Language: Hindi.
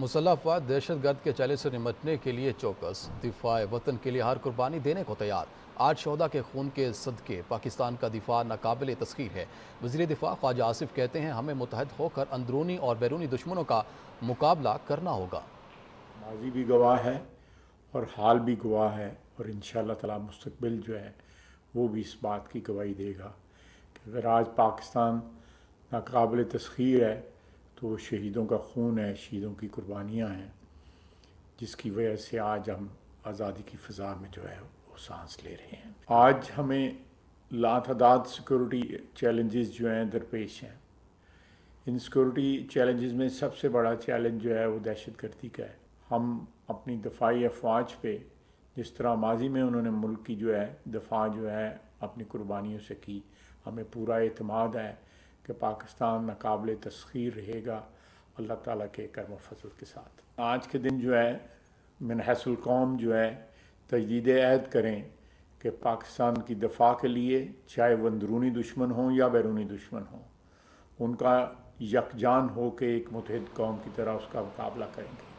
मुसल्ह दहशत गर्द के चैलेंज से निमटने के लिए चौकस दिफा वतन के लिए हर कुर्बानी देने को तैयार आज शहदा के खून के सदके पाकिस्तान का दिफा नाकबिल तस्खीर है वजी दिफा ख्वाजा आसिफ कहते हैं हमें मुतहद होकर अंदरूनी और बैरूनी दुश्मनों का मुकाबला करना होगा माजी भी गवाह है और हाल भी गवाह है और इन ताला मुस्तबिल जो है वो भी इस बात की गवाही देगा कि अगर आज पाकिस्तान नाकबिल तस्खीर है तो शहीदों का खून है शहीदों की कुर्बानियाँ हैं जिसकी वजह से आज हम आज़ादी की फ़िज़ा में जो है वो सांस ले रहे हैं आज हमें लातदाद सिक्योरिटी चैलेंजेस जो हैं दरपेश हैं इन सिक्योरिटी चैलेंजेस में सबसे बड़ा चैलेंज जो है वो दहशत गर्दी का है हम अपनी दफाई अफवाज पे जिस तरह माजी में उन्होंने मुल्क की जो है दफा जो है अपनी कुर्बानियों से की हमें पूरा अतमाद है कि पाकिस्तान नाकबिल तस्खीर रहेगा अल्लाह ताला के कर्म फसल के साथ आज के दिन जो है मिनहसल कौम जो है तजदीद अहद करें कि पाकिस्तान की दफा के लिए चाहे वह अंदरूनी दुश्मन हों या बैरूनी दुश्मन हों उनका यकजान हो के एक मुतहद कौम की तरह उसका मुकाबला करेंगे